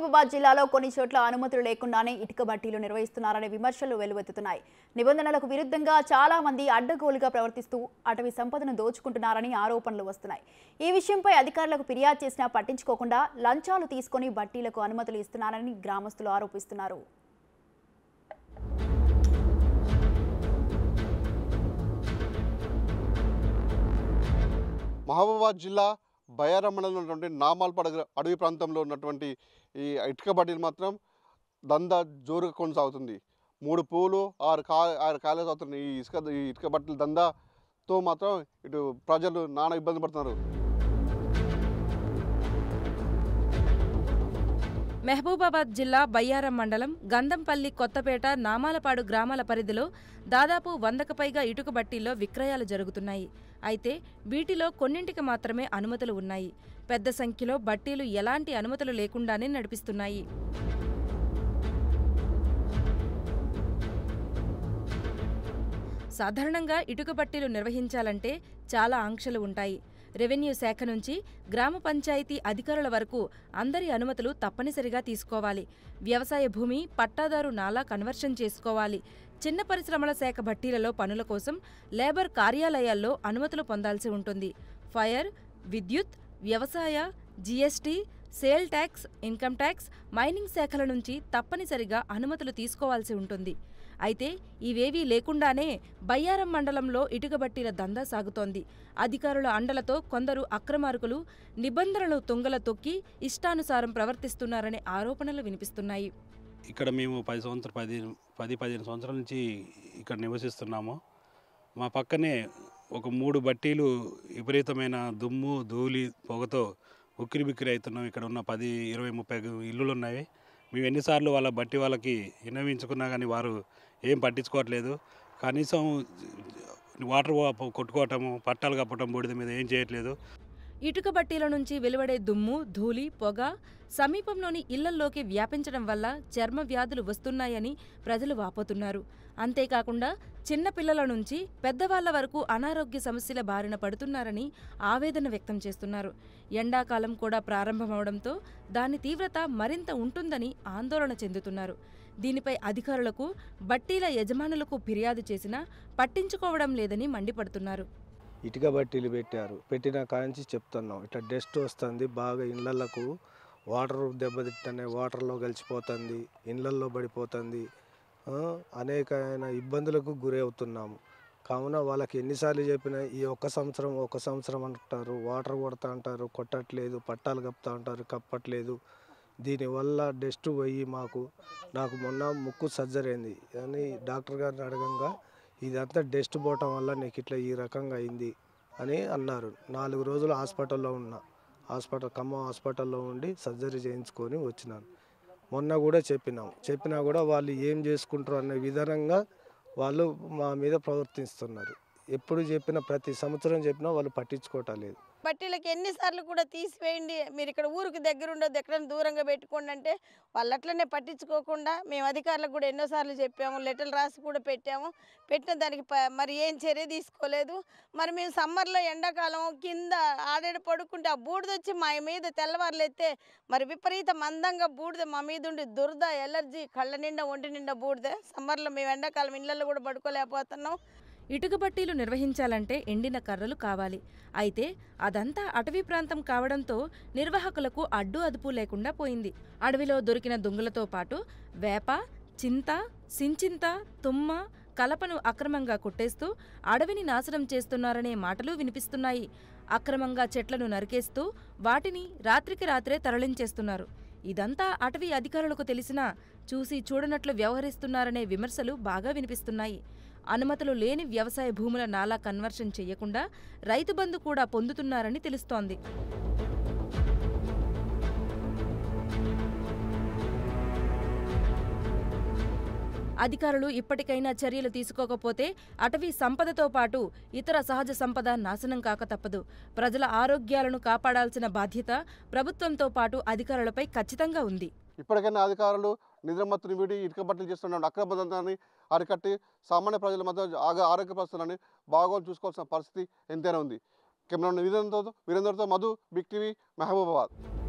మహబూబాబాద్ జిల్లాలో కొన్ని చోట్ల అనుమతులు లేకుండానే ఇటుక బట్టీలు నిర్వహిస్తున్నారనే విమర్శలు వెలువెత్తుతున్నాయి నిబంధనలకు విరుద్ధంగా చాలా మంది అడ్డగోలుగా ప్రవర్తిస్తూ అటవీ సంపదను దోచుకుంటున్నారని ఆరోపణలు వస్తున్నాయి ఈ విషయంపై అధికారులకు ఫిర్యాదు చేసినా పట్టించుకోకుండా లంచాలు తీసుకొని బట్టీలకు అనుమతులు ఇస్తున్నారని గ్రామస్తులు ఆరోపిస్తున్నారు మహబూబాబాద్ జిల్లా బయారమ్మణలో ఉన్నటువంటి పడగ అడవి ప్రాంతంలో ఉన్నటువంటి ఈ ఇటుక బడ్డీలు మాత్రం దందా జోరుగా కొనసాగుతుంది మూడు పూలు ఆరు కా ఆరు కాలేజ్ సాగుతున్నాయి ఈ ఇసుక ఈ ఇటుక బట్టల దందాతో మాత్రం ఇటు ప్రజలు నానా ఇబ్బంది పడుతున్నారు మహబూబాబాద్ జిల్లా బయ్యారం మండలం గంధంపల్లి కొత్తపేట నామాలపాడు గ్రామాల పరిధిలో దాదాపు వందకు పైగా ఇటుక బట్టీల్లో విక్రయాలు జరుగుతున్నాయి అయితే వీటిలో కొన్నింటికి మాత్రమే అనుమతులు ఉన్నాయి పెద్ద సంఖ్యలో బట్టీలు ఎలాంటి అనుమతులు లేకుండానే నడిపిస్తున్నాయి సాధారణంగా ఇటుక బట్టీలు నిర్వహించాలంటే చాలా ఆంక్షలు ఉంటాయి రెవెన్యూ శాఖ నుంచి గ్రామ పంచాయతీ అధికారుల వరకు అందరి అనుమతులు తప్పనిసరిగా తీసుకోవాలి వ్యవసాయ భూమి పట్టాదారు నాలా కన్వర్షన్ చేసుకోవాలి చిన్న పరిశ్రమల శాఖ భట్టీలలో పనుల కోసం లేబర్ కార్యాలయాల్లో అనుమతులు పొందాల్సి ఉంటుంది ఫైర్ విద్యుత్ వ్యవసాయ GST sale tax income tax mining శాఖల నుంచి తప్పనిసరిగా అనుమతులు తీసుకోవాల్సి ఉంటుంది అయితే ఇవేవీ లేకుండానే బయ్యారం మండలంలో ఇటుకబట్టీల దందా సాగుతోంది అధికారుల అండలతో కొందరు అక్రమార్కులు నిబంధనలు తుంగల తొక్కి ఇష్టానుసారం ప్రవర్తిస్తున్నారనే ఆరోపణలు వినిపిస్తున్నాయి ఇక్కడ మేము పది సంవత్సరం పది పది పదిహేను సంవత్సరాల నుంచి ఇక్కడ నివసిస్తున్నాము మా పక్కనే ఒక మూడు బట్టీలు విపరీతమైన దుమ్ము ధూళి పొగతో ఉక్కిరి బిక్కిరి అవుతున్నాం ఇక్కడ ఉన్న పది ఇరవై ముప్పై ఇల్లులు ఉన్నాయి మేము ఎన్నిసార్లు వాళ్ళ బట్టి వాళ్ళకి విన్నవించుకున్నా కానీ వారు ఏం పట్టించుకోవట్లేదు కనీసం వాటర్ కొట్టుకోవటము పట్టాలు కప్పటం బూడిద మీద ఏం చేయట్లేదు ఇటుక బట్టీల నుంచి వెలువడే దుమ్ము ధూళి పొగ సమీపంలోని ఇళ్లల్లోకి వ్యాపించడం వల్ల చర్మ వ్యాధులు వస్తున్నాయని ప్రజలు వాపోతున్నారు అంతేకాకుండా చిన్నపిల్లల నుంచి పెద్దవాళ్ల వరకు అనారోగ్య సమస్యల బారిన పడుతున్నారని ఆవేదన వ్యక్తం చేస్తున్నారు ఎండాకాలం కూడా ప్రారంభమవడంతో దాని తీవ్రత మరింత ఉంటుందని ఆందోళన చెందుతున్నారు దీనిపై అధికారులకు బట్టీల యజమానులకు ఫిర్యాదు చేసినా పట్టించుకోవడం లేదని మండిపడుతున్నారు ఇటుక బట్టీలు పెట్టారు పెట్టిన కాంచి చెప్తున్నాం ఇట్లా డస్ట్ వస్తుంది బాగా ఇళ్లకు వాటర్ దెబ్బతిట్టనే వాటర్లో కలిసిపోతుంది ఇండ్లల్లో పడిపోతుంది అనేక ఇబ్బందులకు గురి అవుతున్నాము కావున వాళ్ళకి ఎన్నిసార్లు చెప్పినా ఈ ఒక్క సంవత్సరం ఒక సంవత్సరం అంటారు వాటర్ కొడతా అంటారు కొట్టట్లేదు పట్టాలు కప్పుతా అంటారు కప్పట్లేదు దీనివల్ల డస్ట్ పోయి మాకు నాకు మొన్న ముక్కు సర్జరీ అయింది అని డాక్టర్ గారిని అడగంగా ఇదంతా డెస్ట్ పోవటం వల్ల నీకు ఇట్లా ఈ రకంగా అయింది అని అన్నారు నాలుగు రోజులు హాస్పిటల్లో ఉన్నా హాస్పిటల్ ఖమ్మం హాస్పిటల్లో ఉండి సర్జరీ చేయించుకొని వచ్చినాను మొన్న కూడా చెప్పినాం చెప్పినా కూడా వాళ్ళు ఏం చేసుకుంటారు అనే విధానంగా వాళ్ళు మా మీద ప్రవర్తిస్తున్నారు ఎప్పుడు చెప్పినా ప్రతి సంవత్సరం చెప్పినా వాళ్ళు పట్టించుకోవటం లేదు పట్టీలకు ఎన్నిసార్లు కూడా తీసివేయండి మీరు ఇక్కడ ఊరికి దగ్గర ఉండదు ఎక్కడైనా దూరంగా పెట్టుకోండి అంటే వాళ్ళు అట్లనే పట్టించుకోకుండా మేము అధికారులకు కూడా ఎన్నోసార్లు చెప్పాము లెటర్లు రాసి కూడా పెట్టాము పెట్టిన దానికి మరి ఏం చర్య తీసుకోలేదు మరి మేము సమ్మర్లో ఎండాకాలం కింద ఆడేడ పడుకుంటే ఆ బూడిద వచ్చి మా మీద తెల్లవారులు ఎత్తే మరి విపరీత మందంగా బూడిద మా మీద ఉండి దురద ఎలర్జీ కళ్ళ నిండా ఒంటి నిండా బూడిద సమ్మర్లో మేము ఎండాకాలం ఇళ్ళల్లో కూడా పడుకోలేకపోతున్నాం ఇటుక బట్టీలు నిర్వహించాలంటే ఎండిన కర్రలు కావాలి అయితే అదంతా అటవీ ప్రాంతం కావడంతో నిర్వాహకులకు అడ్డు అదుపు లేకుండా పోయింది అడవిలో దొరికిన దుంగలతో పాటు వేప చింత సించింత తుమ్మ కలపను అక్రమంగా కొట్టేస్తూ అడవిని నాశనం చేస్తున్నారనే మాటలు వినిపిస్తున్నాయి అక్రమంగా చెట్లను నరికేస్తూ వాటిని రాత్రికి రాత్రే తరలించేస్తున్నారు ఇదంతా అటవీ అధికారులకు తెలిసినా చూసి చూడనట్లు వ్యవహరిస్తున్నారనే విమర్శలు బాగా వినిపిస్తున్నాయి అనుమతులు లేని వ్యవసాయ భూముల నాలా కన్వర్షన్ చేయకుండా రైతు బంధు కూడా పొందుతున్నారని తెలుస్తోంది అధికారులు ఇప్పటికైనా చర్యలు తీసుకోకపోతే అటవీ సంపదతో పాటు ఇతర సహజ సంపద నాశనం కాక తప్పదు ప్రజల ఆరోగ్యాలను కాపాడాల్సిన బాధ్యత ప్రభుత్వంతో పాటు అధికారులపై ఖచ్చితంగా ఉంది ఇప్పటికైనా అధికారులు నిద్రమత్తుని వీడి ఇటుక బట్టలు చేస్తున్నాడు అక్రమదంతాన్ని అరికట్టి సామాన్య ప్రజల మధ్య ఆరోగ్య పరిస్థితులని బాగోలు చూసుకోవాల్సిన పరిస్థితి ఎంతైనా ఉంది కెమెరా వీరేంద్రతో వీరేంద్రతో మధు బిగ్ టీవీ మహబూబాబాద్